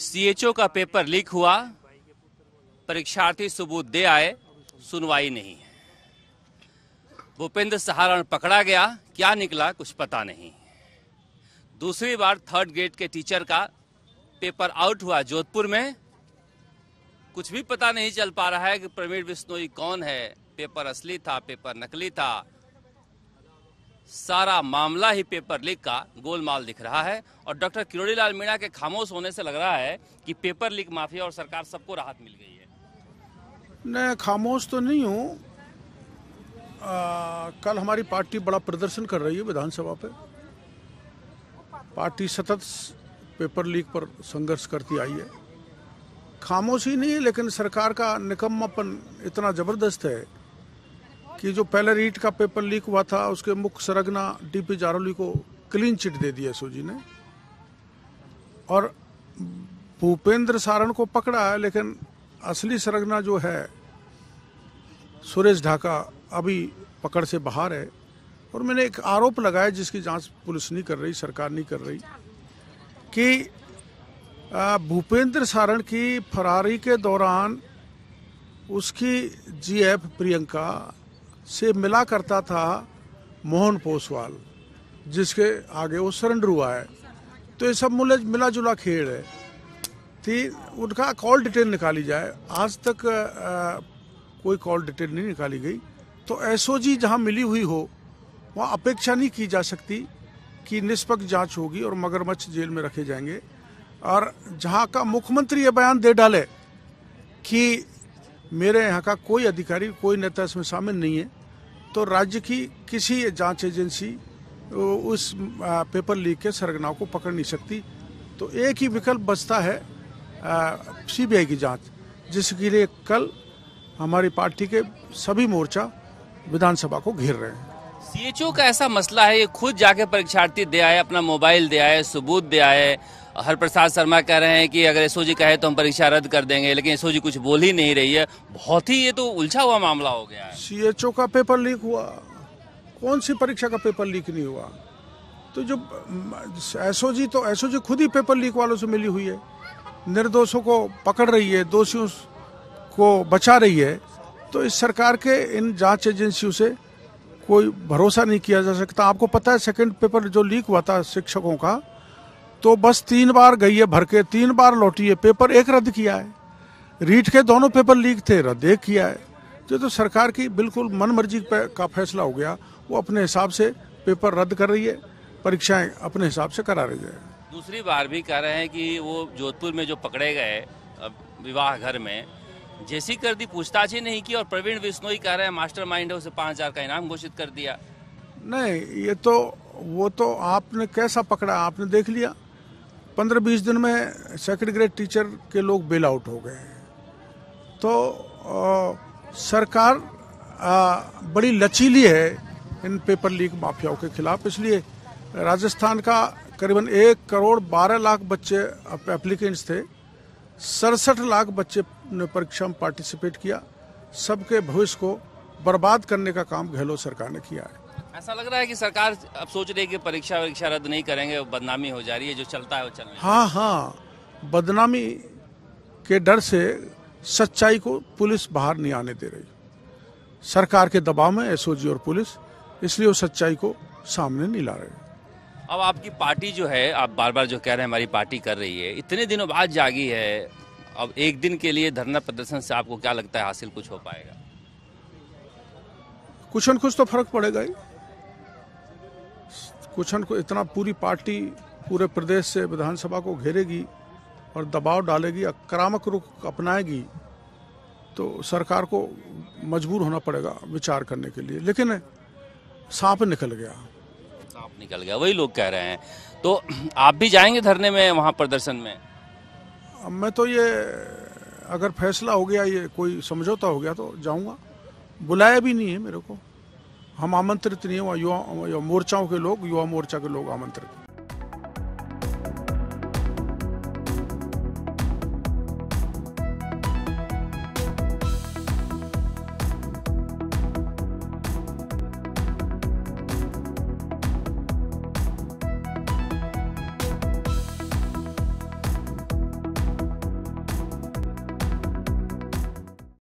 CHO का paper leak हुआ परीक्षार्थी सबूत दे आए सुनवाई नहीं है भूपेंद्र सहारण पकड़ा गया क्या निकला कुछ पता नहीं दूसरी बार थर्ड ग्रेड के टीचर का पेपर आउट हुआ जोधपुर में कुछ भी पता नहीं चल पा रहा है कि प्रवीण बिश्नोई कौन है पेपर असली था पेपर नकली था सारा मामला ही पेपर लीक का गोलमाल दिख रहा है और डॉक्टर किरोड़ी लाल मीणा के खामोश होने से लग रहा है कि पेपर लीक माफिया और सरकार सबको राहत मिल गई है मैं खामोश तो नहीं हूँ कल हमारी पार्टी बड़ा प्रदर्शन कर रही है विधानसभा पे पार्टी सतत पेपर लीक पर संघर्ष करती आई है खामोशी नहीं लेकिन सरकार का निकम्मापन इतना ज़बरदस्त है कि जो पहले रीट का पेपर लीक हुआ था उसके मुख्य सरगना डी पी जारोली को क्लीन चिट दे दी एसओजी ने और भूपेंद्र सारण को पकड़ा है लेकिन असली सरगना जो है सुरेश ढाका अभी पकड़ से बाहर है और मैंने एक आरोप लगाया जिसकी जांच पुलिस नहीं कर रही सरकार नहीं कर रही कि भूपेंद्र सारण की फरारी के दौरान उसकी जीएफ प्रियंका से मिला करता था मोहन पोसवाल जिसके आगे वो सरेंडर हुआ है तो ये सब मुले मिला जुला खेल है थी उनका कॉल डिटेल निकाली जाए आज तक आ, कोई कॉल डिटेल नहीं निकाली गई तो एसओजी जहाँ मिली हुई हो वहाँ अपेक्षा नहीं की जा सकती कि निष्पक्ष जांच होगी और मगरमच्छ जेल में रखे जाएंगे और जहाँ का मुख्यमंत्री ये बयान दे डाले कि मेरे यहाँ का कोई अधिकारी कोई नेता इसमें शामिल नहीं है तो राज्य की किसी जांच एजेंसी उस पेपर लीक के सरगनाओं को पकड़ नहीं सकती तो एक ही विकल्प बचता है सीबीआई की जांच जिसके लिए कल हमारी पार्टी के सभी मोर्चा विधानसभा को घेर रहे हैं सीएचओ का ऐसा मसला है ये खुद जाके परीक्षार्थी दे आए अपना मोबाइल दे आए सबूत दे आए हर प्रसाद शर्मा कह रहे हैं कि अगर एसओ जी कहे तो हम परीक्षा रद्द कर देंगे लेकिन एसओ जी कुछ बोल ही नहीं रही है बहुत ही ये तो उलझा हुआ मामला हो गया है सीएचओ का पेपर लीक हुआ कौन सी परीक्षा का पेपर लीक नहीं हुआ तो जो एसओ जी तो एसओ जी खुद ही पेपर लीक वालों से मिली हुई है निर्दोषों को पकड़ रही है दोषियों को बचा रही है तो इस सरकार के इन जांच एजेंसियों से कोई भरोसा नहीं किया जा सकता आपको पता है सेकंड पेपर जो लीक हुआ था शिक्षकों का तो बस तीन बार गई है भर के तीन बार लौटी है पेपर एक रद्द किया है रीट के दोनों पेपर लीक थे रद्द एक किया है जो तो सरकार की बिल्कुल मन मर्जी का फैसला हो गया वो अपने हिसाब से पेपर रद्द कर रही है परीक्षाएं अपने हिसाब से करा रही है दूसरी बार भी कह रहे हैं कि वो जोधपुर में जो पकड़े गए विवाह घर में जैसी कर दी पूछताछ ही नहीं की और प्रवीण बिश्नोई कह रहे हैं मास्टर माइंड है उसे पाँच हजार का इनाम घोषित कर दिया नहीं ये तो वो तो आपने कैसा पकड़ा आपने देख लिया पंद्रह बीस दिन में सेकेंड ग्रेड टीचर के लोग बेल आउट हो गए हैं तो आ, सरकार आ, बड़ी लचीली है इन पेपर लीक माफियाओं के खिलाफ इसलिए राजस्थान का करीबन एक करोड़ बारह लाख बच्चे एप्लीकेंट्स थे सड़सठ लाख बच्चे ने परीक्षा में पार्टिसिपेट किया सबके भविष्य को बर्बाद करने का काम गहलोत सरकार ने किया है ऐसा लग रहा है कि सरकार अब सोच रही है कि परीक्षा वरीक्षा रद्द नहीं करेंगे बदनामी हो जा रही है जो चलता है वो चल हाँ हाँ बदनामी के डर से सच्चाई को पुलिस बाहर नहीं आने दे रही सरकार के दबाव में एसओजी और पुलिस इसलिए वो सच्चाई को सामने नहीं ला रहे अब आपकी पार्टी जो है आप बार बार जो कह रहे हैं हमारी पार्टी कर रही है इतने दिनों बाद जागी है अब एक दिन के लिए धरना प्रदर्शन से आपको क्या लगता है हासिल कुछ हो पाएगा कुछ न कुछ तो फर्क पड़ेगा ही कुछ न कुछ इतना पूरी पार्टी पूरे प्रदेश से विधानसभा को घेरेगी और दबाव डालेगी आक्रामक रुख अपनाएगी तो सरकार को मजबूर होना पड़ेगा विचार करने के लिए लेकिन सांप निकल गया निकल गया वही लोग कह रहे हैं तो आप भी जाएंगे धरने में वहाँ प्रदर्शन में मैं तो ये अगर फैसला हो गया ये कोई समझौता हो गया तो जाऊँगा बुलाया भी नहीं है मेरे को हम आमंत्रित नहीं हुआ युवा मोर्चाओं के लोग युवा मोर्चा के लोग आमंत्रित